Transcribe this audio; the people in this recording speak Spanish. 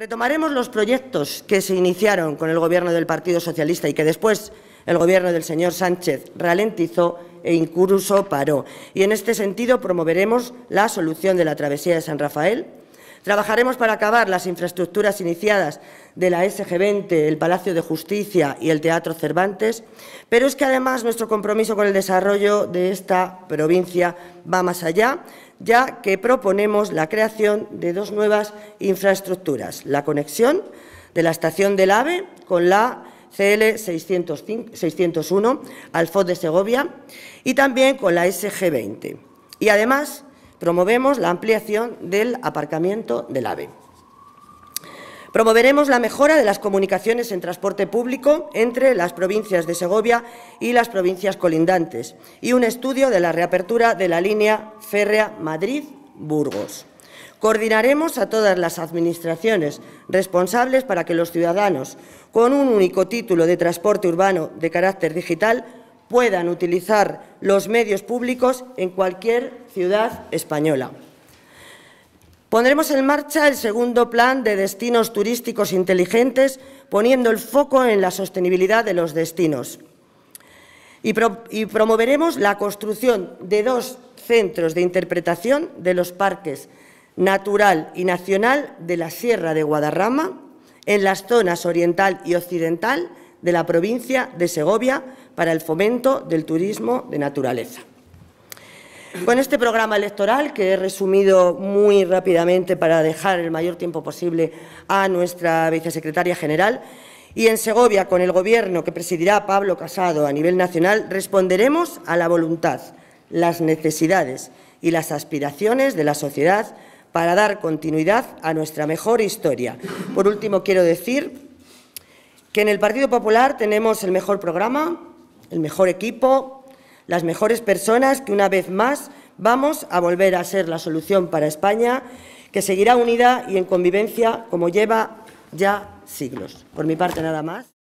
Retomaremos los proyectos que se iniciaron con el Gobierno del Partido Socialista y que después el Gobierno del señor Sánchez ralentizó e incluso paró. Y en este sentido promoveremos la solución de la travesía de San Rafael. Trabajaremos para acabar las infraestructuras iniciadas de la SG20, el Palacio de Justicia y el Teatro Cervantes, pero es que además nuestro compromiso con el desarrollo de esta provincia va más allá ya que proponemos la creación de dos nuevas infraestructuras, la conexión de la estación del AVE con la CL 601 al FOD de Segovia y también con la SG20. Y además promovemos la ampliación del aparcamiento del AVE. Promoveremos la mejora de las comunicaciones en transporte público entre las provincias de Segovia y las provincias colindantes y un estudio de la reapertura de la línea férrea Madrid-Burgos. Coordinaremos a todas las administraciones responsables para que los ciudadanos con un único título de transporte urbano de carácter digital puedan utilizar los medios públicos en cualquier ciudad española. Pondremos en marcha el segundo plan de destinos turísticos inteligentes, poniendo el foco en la sostenibilidad de los destinos. Y, promoveremos la construcción de dos centros de interpretación de los parques natural y nacional de la Sierra de Guadarrama, en las zonas oriental y occidental de la provincia de Segovia, para el fomento del turismo de naturaleza. Con este programa electoral, que he resumido muy rápidamente para dejar el mayor tiempo posible a nuestra vicesecretaria general, y en Segovia, con el Gobierno que presidirá Pablo Casado a nivel nacional, responderemos a la voluntad, las necesidades y las aspiraciones de la sociedad para dar continuidad a nuestra mejor historia. Por último, quiero decir que en el Partido Popular tenemos el mejor programa, el mejor equipo, las mejores personas que una vez más vamos a volver a ser la solución para España, que seguirá unida y en convivencia como lleva ya siglos. Por mi parte, nada más.